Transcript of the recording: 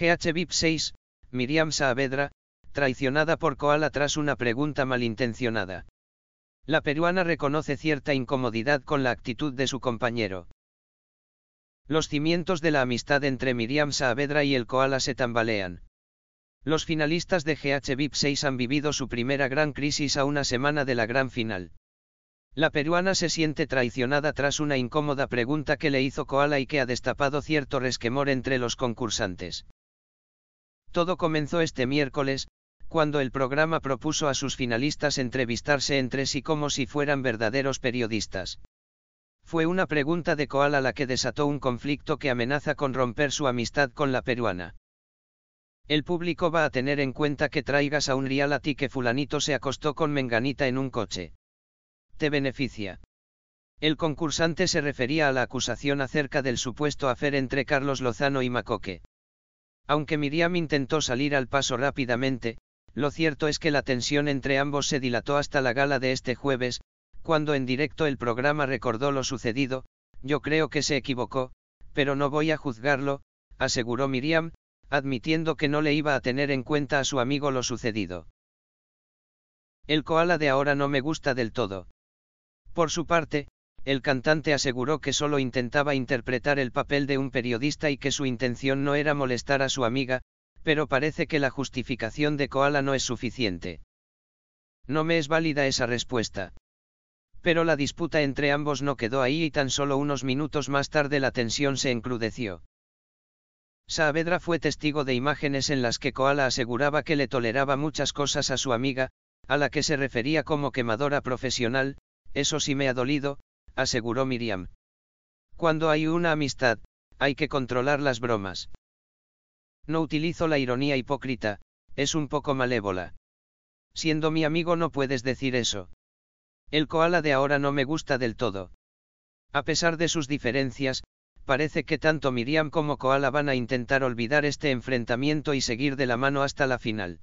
GH 6, Miriam Saavedra, traicionada por Koala tras una pregunta malintencionada. La peruana reconoce cierta incomodidad con la actitud de su compañero. Los cimientos de la amistad entre Miriam Saavedra y el Koala se tambalean. Los finalistas de GH 6 han vivido su primera gran crisis a una semana de la gran final. La peruana se siente traicionada tras una incómoda pregunta que le hizo Koala y que ha destapado cierto resquemor entre los concursantes. Todo comenzó este miércoles, cuando el programa propuso a sus finalistas entrevistarse entre sí como si fueran verdaderos periodistas. Fue una pregunta de Koala la que desató un conflicto que amenaza con romper su amistad con la peruana. El público va a tener en cuenta que traigas a un a ti que fulanito se acostó con Menganita en un coche. Te beneficia. El concursante se refería a la acusación acerca del supuesto afer entre Carlos Lozano y Macoque. Aunque Miriam intentó salir al paso rápidamente, lo cierto es que la tensión entre ambos se dilató hasta la gala de este jueves, cuando en directo el programa recordó lo sucedido, yo creo que se equivocó, pero no voy a juzgarlo, aseguró Miriam, admitiendo que no le iba a tener en cuenta a su amigo lo sucedido. El koala de ahora no me gusta del todo. Por su parte, el cantante aseguró que solo intentaba interpretar el papel de un periodista y que su intención no era molestar a su amiga, pero parece que la justificación de Koala no es suficiente. No me es válida esa respuesta. Pero la disputa entre ambos no quedó ahí y tan solo unos minutos más tarde la tensión se encrudeció. Saavedra fue testigo de imágenes en las que Koala aseguraba que le toleraba muchas cosas a su amiga, a la que se refería como quemadora profesional, eso sí me ha dolido, aseguró Miriam. Cuando hay una amistad, hay que controlar las bromas. No utilizo la ironía hipócrita, es un poco malévola. Siendo mi amigo no puedes decir eso. El koala de ahora no me gusta del todo. A pesar de sus diferencias, parece que tanto Miriam como Koala van a intentar olvidar este enfrentamiento y seguir de la mano hasta la final.